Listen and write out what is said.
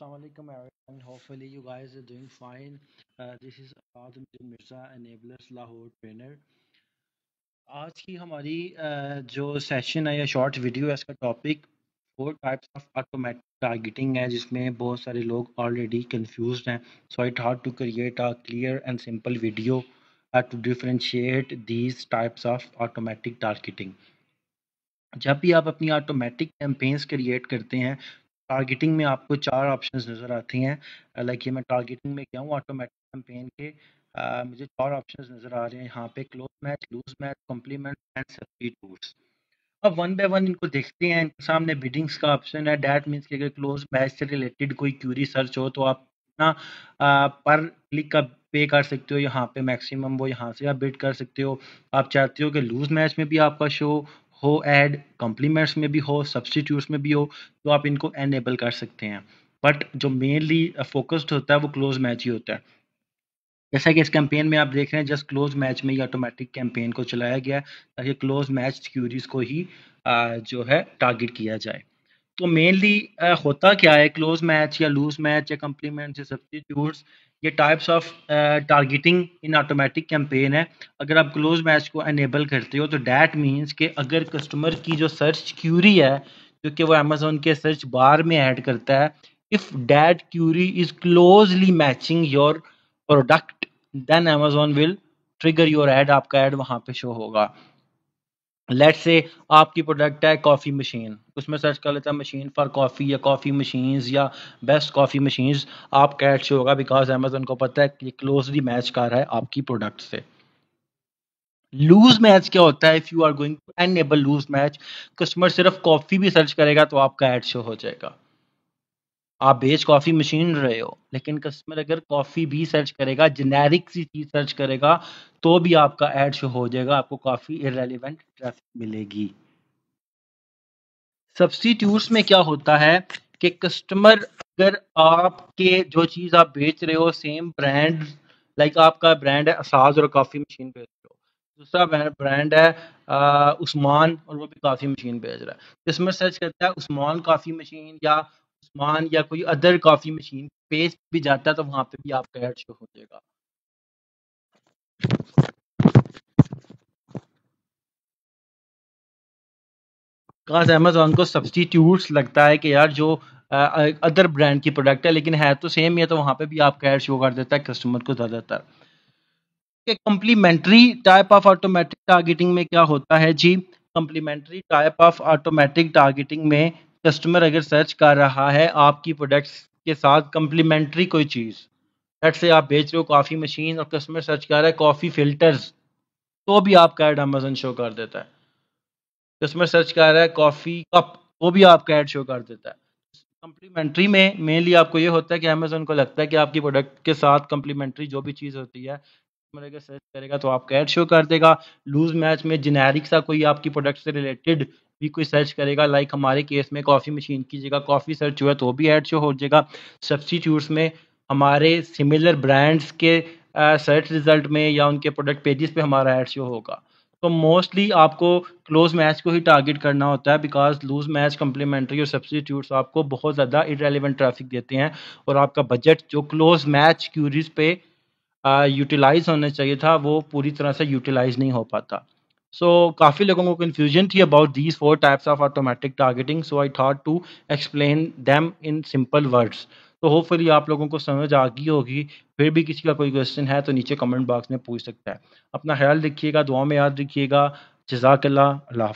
Assalamualaikum everyone. Hopefully you guys are doing fine. Uh, this is Azam Mirza, Enablers Lahore Trainer. आज की हमारी uh, जो session है या शॉर्ट वीडियो है इसका topic four types of automatic targeting है जिसमें बहुत सारे लोग ऑलरेडी कंफ्यूज हैं so it hard to create a clear and simple video to differentiate these types of automatic targeting जब भी आप अपनी ऑटोमेटिक कैंपेन्स क्रिएट करते हैं टारगेटिंग में आपको चार ऑप्शंस नज़र आती हैं लाइक ये मैं टारगेटिंग में गया हूँ ऑटोमेटिक कैंपेन के आ, मुझे चार ऑप्शंस नज़र आ रहे हैं यहाँ पे close match loose match complement and substitutes अब वन बाय वन इनको देखते हैं इनके सामने बिडिंग्स का ऑप्शन है डैट मीन्स कि अगर क्लोज मैच से रिलेटेड कोई क्यूरी सर्च हो तो आप ना पर क्लिक का पे कर सकते हो यहाँ पे मैक्सिमम वो यहाँ से आप बिड कर सकते हो आप चाहते हो कि लूज मैच में भी आपका शो हो ऐड कॉम्प्लीमेंट्स में भी हो सब्सटीट्यूट्स में भी हो तो आप इनको एनेबल कर सकते हैं बट जो मेनली फोकस्ड होता है वो क्लोज मैच ही होता है जैसा कि इस कैंपेन में आप देख रहे हैं जस्ट क्लोज मैच में ही ऑटोमेटिक कैंपेन को चलाया गया ताकि क्लोज मैच क्यूरीज को ही आ, जो है टारगेट किया जाए तो मेनली होता क्या है क्लोज मैच या लूज मैच या कम्प्लीमेंट या सब्सिट्यूट ये types of targeting in automatic campaign है अगर आप क्लोज मैच को एनेबल करते हो तो डैट मीन्स कि अगर कस्टमर की जो सर्च क्यूरी है जो कि वो अमेजोन के सर्च बार में ऐड करता है if that query is closely matching your product then Amazon will trigger your ad आपका एड वहाँ पे शो होगा लेट से आपकी प्रोडक्ट है कॉफ़ी मशीन उसमें सर्च कर लेता है मशीन फॉर कॉफ़ी या कॉफ़ी मशीन्स या बेस्ट कॉफ़ी मशीन्स आप कैट शो होगा बिकॉज अमेजोन को पता है कि क्लोजली मैच कर रहा है आपकी प्रोडक्ट से लूज मैच क्या होता है if you are going to enable loose match customer सिर्फ कॉफ़ी भी सर्च करेगा तो आपका एड शो हो जाएगा आप बेच कॉफी मशीन रहे हो लेकिन कस्टमर अगर कॉफी भी सर्च करेगा जेनेरिक सी चीज सर्च करेगा तो भी आपका एड शो हो जाएगा आपको काफी इरेलीवेंट ट्रैफिक मिलेगी सब्सटीट्यूट्स में क्या होता है कि कस्टमर अगर आपके जो चीज आप बेच रहे हो सेम ब्रांड लाइक आपका ब्रांड है असाज और कॉफी मशीन बेच रहे हो दूसरा ब्रांड है आ, उस्मान और वो भी काफ़ी मशीन बेच रहा है कस्टमर सर्च करता है उस्मान काफ़ी मशीन या उस्मान या कोई अदर कॉफ़ी मशीन पेज भी जाता है तो वहां पे भी आपका ऐड शो हो जाएगा। बिकॉज़ अमेज़न को सब्सटीट्यूट लगता है कि यार जो अदर ब्रांड की प्रोडक्ट है लेकिन है तो सेम ही है तो वहां पे भी आपका ऐड शो कर देता है कस्टमर को ज़्यादातर। Complementary type of automatic targeting में क्या होता है जी? Complementary type of automatic targeting में कस्टमर अगर सर्च कर रहा है आपकी प्रोडक्ट्स के साथ कम्प्लीमेंट्री कोई चीज़ लेट से आप बेच रहे हो कॉफ़ी मशीन और कस्टमर सर्च कर रहा है कॉफ़ी फ़िल्टर्स तो भी आपका एड अमेजन शो कर देता है कस्टमर सर्च कर रहा है कॉफ़ी कप वो भी आपका एड शो कर देता है कम्प्लीमेंट्री में मेनली आपको ये होता है कि अमेजोन को लगता है कि आपकी प्रोडक्ट के साथ कम्प्लीमेंट्री जो भी चीज़ होती है कस्टमर अगर सर्च करेगा तो आपका एड शो कर देगा लूज मैच में जेनेरिक सा कोई आपकी प्रोडक्ट से रिलेटेड भी कोई सर्च करेगा लाइक हमारे केस में कॉफ़ी मशीन की जगह कॉफ़ी सर्च हुआ तो वो भी ऐड शो हो जाएगा सब्सटीट्यूट्स में हमारे सिमिलर ब्रांड्स के सर्च रिजल्ट में या उनके प्रोडक्ट पेजेस पे हमारा ऐड शो होगा तो मोस्टली आपको क्लोज मैच को ही टारगेट करना होता है बिकॉज लूज मैच कम्प्लीमेंट्री और सब्सिट्यूट्स आपको बहुत ज़्यादा इरेलीवेंट ट्रैफिक देते हैं और आपका बजट जो क्लोज मैच क्यूरीज पे यूटिलाइज होना चाहिए था वो पूरी तरह से यूटिलाइज नहीं हो पाता सो काफ़ी लोगों को कन्फ्यूजन थी about these four types of automatic targeting so I thought to explain them in simple words तो होपफुली आप लोगों को समझ आ गई होगी फिर भी किसी का कोई क्वेश्चन है तो नीचे कमेंट बॉक्स में पूछ सकता है अपना ख्याल रखिएगा दुआ में याद रखिएगा जजाकल्ला